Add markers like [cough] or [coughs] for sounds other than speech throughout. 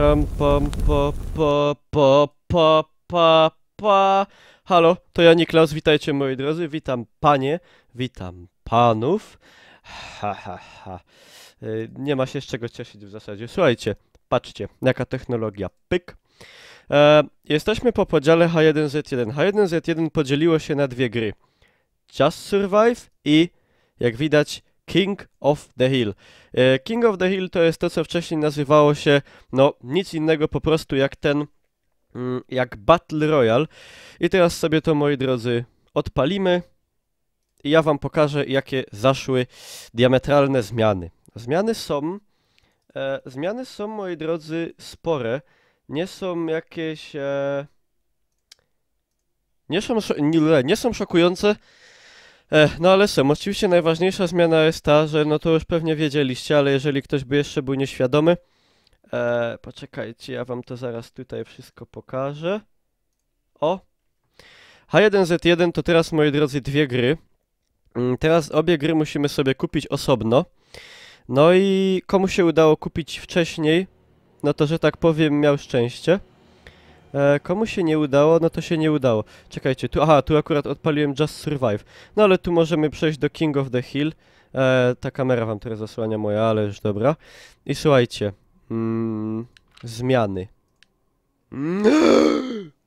Ram, pam, pa, pa, pa, pa, pa, pa. Halo, to ja Niklas, witajcie moi drodzy, witam panie, witam panów. Ha, ha, ha. Y, nie ma się z czego cieszyć w zasadzie. Słuchajcie, patrzcie, jaka technologia, pyk. E, jesteśmy po podziale H1Z1. H1Z1 podzieliło się na dwie gry. Just Survive i, jak widać, King of the Hill. E, King of the Hill to jest to, co wcześniej nazywało się, no, nic innego po prostu jak ten, mm, jak Battle Royale. I teraz sobie to, moi drodzy, odpalimy i ja wam pokażę, jakie zaszły diametralne zmiany. Zmiany są, e, zmiany są, moi drodzy, spore. Nie są jakieś... E, nie są, nie, nie są szokujące, no ale są, oczywiście najważniejsza zmiana jest ta, że no to już pewnie wiedzieliście, ale jeżeli ktoś by jeszcze był nieświadomy, e, poczekajcie, ja wam to zaraz tutaj wszystko pokażę. O! H1Z1 to teraz, moi drodzy, dwie gry. Mm, teraz obie gry musimy sobie kupić osobno. No i komu się udało kupić wcześniej, no to, że tak powiem, miał szczęście. E, komu się nie udało, no to się nie udało. Czekajcie, tu, aha, tu akurat odpaliłem Just Survive. No ale tu możemy przejść do King of the Hill. E, ta kamera wam teraz zasłania moja, ale już dobra. I słuchajcie, mm, zmiany. Mm.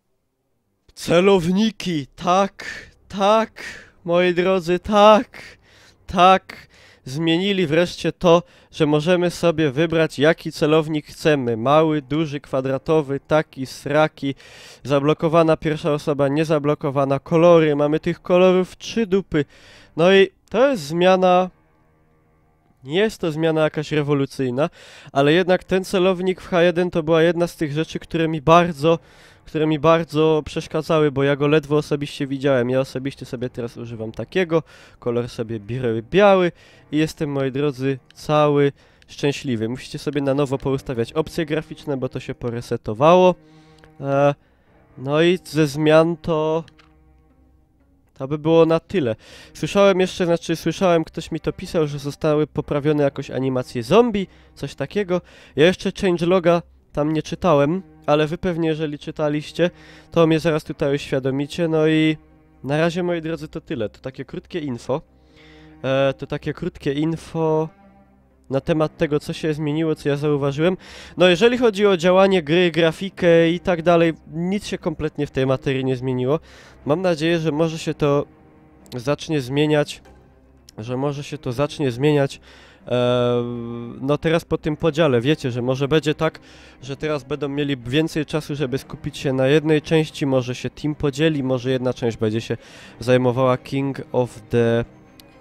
[gasps] Celowniki, tak, tak, moi drodzy, tak, tak zmienili wreszcie to, że możemy sobie wybrać jaki celownik chcemy. Mały, duży, kwadratowy, taki, sraki, zablokowana pierwsza osoba, niezablokowana, kolory. Mamy tych kolorów trzy dupy. No i to jest zmiana nie jest to zmiana jakaś rewolucyjna, ale jednak ten celownik w H1 to była jedna z tych rzeczy, które mi bardzo, które mi bardzo przeszkadzały, bo ja go ledwo osobiście widziałem. Ja osobiście sobie teraz używam takiego, kolor sobie biały, biały i jestem, moi drodzy, cały szczęśliwy. Musicie sobie na nowo poustawiać opcje graficzne, bo to się poresetowało. Eee, no i ze zmian to to by było na tyle. Słyszałem jeszcze, znaczy słyszałem, ktoś mi to pisał, że zostały poprawione jakoś animacje zombie, coś takiego. Ja jeszcze loga tam nie czytałem, ale wy pewnie jeżeli czytaliście, to mnie zaraz tutaj uświadomicie. No i na razie moi drodzy to tyle. To takie krótkie info. E, to takie krótkie info na temat tego, co się zmieniło, co ja zauważyłem. No jeżeli chodzi o działanie gry, grafikę i tak dalej, nic się kompletnie w tej materii nie zmieniło. Mam nadzieję, że może się to zacznie zmieniać, że może się to zacznie zmieniać e, no teraz po tym podziale, wiecie, że może będzie tak, że teraz będą mieli więcej czasu, żeby skupić się na jednej części, może się team podzieli, może jedna część będzie się zajmowała King of the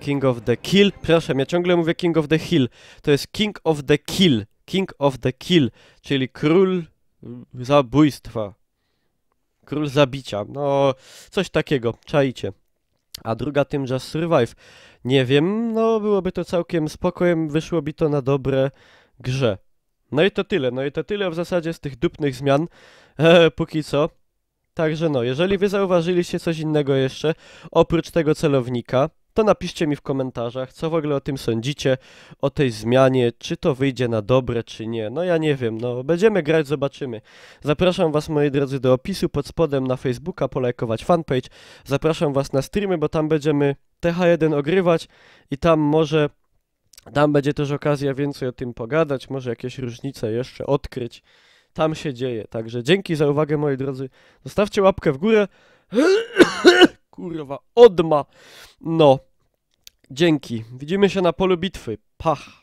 King of the Kill. Przepraszam, ja ciągle mówię King of the Hill. To jest King of the Kill. King of the Kill, czyli król zabójstwa. Król zabicia. No, coś takiego, czajcie. A druga tym Just Survive. Nie wiem, no byłoby to całkiem spokojem, wyszłoby to na dobre grze. No i to tyle, no i to tyle w zasadzie z tych dupnych zmian, e, póki co. Także no, jeżeli wy zauważyliście coś innego jeszcze, oprócz tego celownika, to napiszcie mi w komentarzach, co w ogóle o tym sądzicie, o tej zmianie, czy to wyjdzie na dobre, czy nie. No ja nie wiem, no będziemy grać, zobaczymy. Zapraszam Was, moi drodzy, do opisu pod spodem na Facebooka, polajkować fanpage. Zapraszam Was na streamy, bo tam będziemy TH1 ogrywać i tam może... Tam będzie też okazja więcej o tym pogadać, może jakieś różnice jeszcze odkryć. Tam się dzieje. Także dzięki za uwagę, moi drodzy. Zostawcie łapkę w górę. [coughs] Kurwa, odma. No. Dzięki. Widzimy się na polu bitwy. Pach.